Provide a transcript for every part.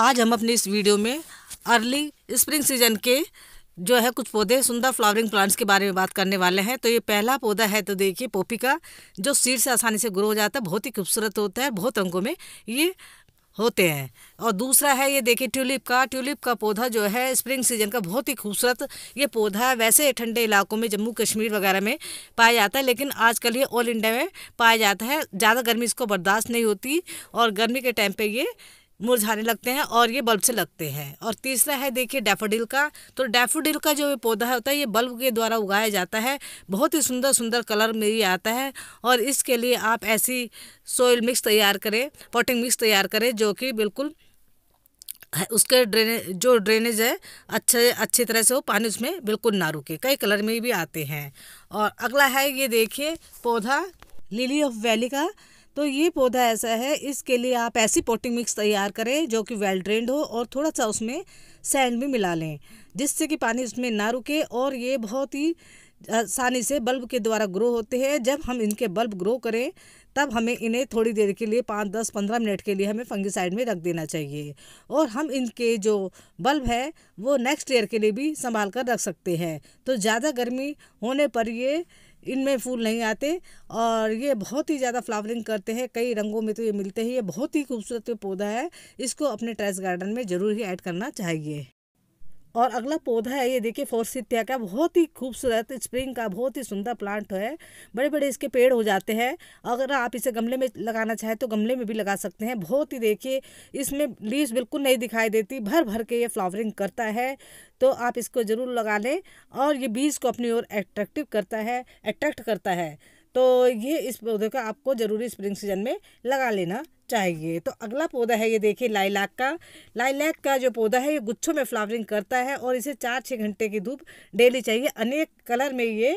आज हम अपने इस वीडियो में अर्ली स्प्रिंग सीजन के जो है कुछ पौधे सुंदर फ्लावरिंग प्लांट्स के बारे में बात करने वाले हैं तो ये पहला पौधा है तो देखिए पोपी का जो सीड से आसानी से ग्रो हो जाता है बहुत ही खूबसूरत होता है बहुत रंगों में ये होते हैं और दूसरा है ये देखिए ट्यूलिप का ट्यूलिप का पौधा जो है स्प्रिंग सीजन का बहुत ही खूबसूरत ये पौधा है वैसे ठंडे इलाकों में जम्मू कश्मीर वगैरह में पाया जाता है लेकिन आजकल ये ऑल इंडिया में पाया जाता है ज़्यादा गर्मी इसको बर्दाश्त नहीं होती और गर्मी के टाइम पे ये मुरझाने लगते हैं और ये बल्ब से लगते हैं और तीसरा है देखिए डैफोडिल का तो डैफोडिल का जो पौधा होता है ये बल्ब के द्वारा उगाया जाता है बहुत ही सुंदर सुंदर कलर में ये आता है और इसके लिए आप ऐसी सोयल मिक्स तैयार करें पॉटिंग मिक्स तैयार करें जो कि बिल्कुल उसके ड्रेनेज जो ड्रेनेज है अच्छे अच्छी तरह से वो पानी उसमें बिल्कुल ना रुके कई कलर में भी आते हैं और अगला है ये देखिए पौधा लिली ऑफ वैली का तो ये पौधा ऐसा है इसके लिए आप ऐसी पोटिंग मिक्स तैयार करें जो कि वेल ड्रेंड हो और थोड़ा सा उसमें सैंड भी मिला लें जिससे कि पानी उसमें ना रुके और ये बहुत ही आसानी से बल्ब के द्वारा ग्रो होते हैं जब हम इनके बल्ब ग्रो करें तब हमें इन्हें थोड़ी देर के लिए पाँच दस पंद्रह मिनट के लिए हमें साइड में रख देना चाहिए और हम इनके जो बल्ब है वो नेक्स्ट ईयर के लिए भी संभाल कर रख सकते हैं तो ज़्यादा गर्मी होने पर ये इनमें फूल नहीं आते और ये बहुत ही ज़्यादा फ्लावरिंग करते हैं कई रंगों में तो ये मिलते हैं ये बहुत ही खूबसूरत पौधा है इसको अपने टेरेस गार्डन में ज़रूर ही ऐड करना चाहिए और अगला पौधा है ये देखिए फोरसित्या का बहुत ही खूबसूरत स्प्रिंग का बहुत ही सुंदर प्लांट है बड़े बड़े इसके पेड़ हो जाते हैं अगर आप इसे गमले में लगाना चाहें तो गमले में भी लगा सकते हैं बहुत ही देखिए इसमें लीव्स बिल्कुल नहीं दिखाई देती भर भर के ये फ्लावरिंग करता है तो आप इसको ज़रूर लगा लें और ये बीज को अपनी ओर एट्रैक्टिव करता है अट्रैक्ट करता है तो ये इस पौधे का आपको ज़रूरी स्प्रिंग सीजन में लगा लेना चाहिए तो अगला पौधा है ये देखिए लाइलाक का लाइलैक का जो पौधा है ये गुच्छों में फ्लावरिंग करता है और इसे चार छः घंटे की धूप डेली चाहिए अनेक कलर में ये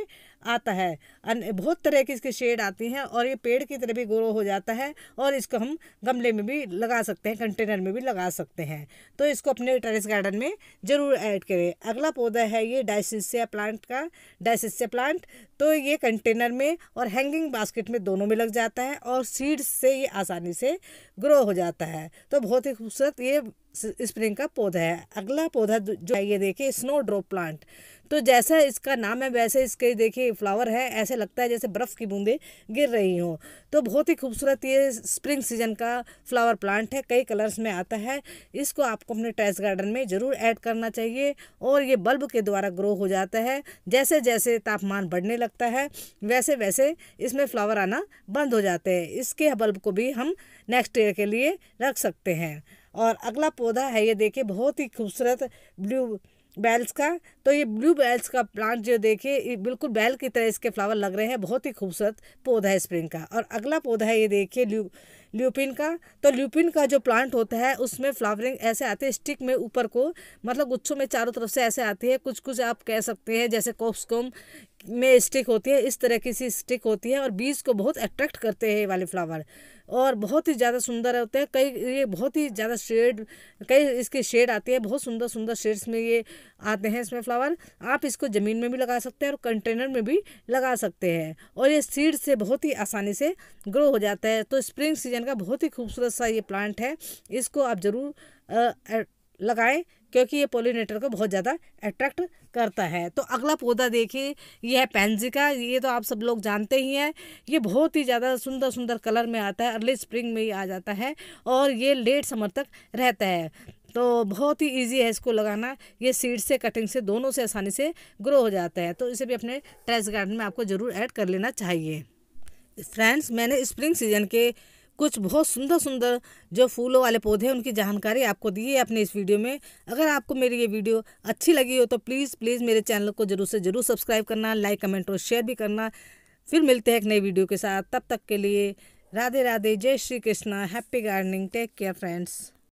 आता है बहुत तरह की इसके शेड आती हैं और ये पेड़ की तरह भी ग्रो हो जाता है और इसको हम गमले में भी लगा सकते हैं कंटेनर में भी लगा सकते हैं तो इसको अपने टेरिस गार्डन में ज़रूर ऐड करें अगला पौधा है ये डाइसिसिया प्लांट का डाइसिसिया प्लांट तो ये कंटेनर में और हैंगिंग बास्केट में दोनों में लग जाता है और सीड्स से ये आसानी से ग्रो हो जाता है तो बहुत ही खूबसूरत ये स्प्रिंग का पौधा है अगला पौधा जो है ये देखिए स्नो ड्रॉप प्लांट तो जैसा इसका नाम है वैसे इसके देखिए फ्लावर है ऐसे लगता है जैसे बर्फ़ की बूंदें गिर रही हों तो बहुत ही खूबसूरत ये स्प्रिंग सीजन का फ्लावर प्लांट है कई कलर्स में आता है इसको आपको अपने टेरेस गार्डन में ज़रूर ऐड करना चाहिए और ये बल्ब के द्वारा ग्रो हो जाता है जैसे जैसे तापमान बढ़ने लगता है वैसे वैसे इसमें फ्लावर आना बंद हो जाते हैं इसके बल्ब को भी हम नेक्स्ट ईयर के लिए रख सकते हैं और अगला पौधा है ये देखिए बहुत ही खूबसूरत ब्लू बेल्स का तो ये ब्लू बेल्स का प्लांट जो देखिए बिल्कुल बेल की तरह इसके फ्लावर लग रहे हैं बहुत ही खूबसूरत पौधा है स्प्रिंग का और अगला पौधा है ये देखिए ल्यूपिन का तो ल्यूपिन का जो प्लांट होता है उसमें फ्लावरिंग ऐसे आते हैं स्टिक में ऊपर को मतलब गुच्छों में चारों तरफ से ऐसे आती है कुछ कुछ आप कह सकते हैं जैसे कोप्सकोम में स्टिक होती है इस तरह की सी स्टिक होती है और बीज को बहुत अट्रैक्ट करते हैं ये वाले फ्लावर और बहुत ही ज़्यादा सुंदर होते हैं कई ये बहुत ही ज़्यादा शेड कई इसके शेड आते हैं बहुत सुंदर सुंदर शेड्स में ये आते हैं इसमें फ्लावर आप इसको ज़मीन में भी लगा सकते हैं और कंटेनर में भी लगा सकते हैं और ये सीड से बहुत ही आसानी से ग्रो हो जाता है तो स्प्रिंग सीजन का बहुत ही खूबसूरत सा ये प्लांट है इसको आप ज़रूर लगाएं क्योंकि ये पोलिनेटर को बहुत ज़्यादा अट्रैक्ट करता है तो अगला पौधा देखिए ये है पेंजी का ये तो आप सब लोग जानते ही हैं ये बहुत ही ज़्यादा सुंदर सुंदर कलर में आता है अर्ली स्प्रिंग में ही आ जाता है और ये लेट समर तक रहता है तो बहुत ही इजी है इसको लगाना ये सीड से कटिंग से दोनों से आसानी से ग्रो हो जाता है तो इसे भी अपने टेरेस गार्डन में आपको ज़रूर ऐड कर लेना चाहिए फ्रेंड्स मैंने स्प्रिंग सीजन के कुछ बहुत सुंदर सुंदर जो फूलों वाले पौधे हैं उनकी जानकारी आपको दी है अपने इस वीडियो में अगर आपको मेरी ये वीडियो अच्छी लगी हो तो प्लीज़ प्लीज़ मेरे चैनल को ज़रूर से ज़रूर सब्सक्राइब करना लाइक कमेंट और शेयर भी करना फिर मिलते हैं एक नई वीडियो के साथ तब तक के लिए राधे राधे जय Shri Krishna happy gardening take care friends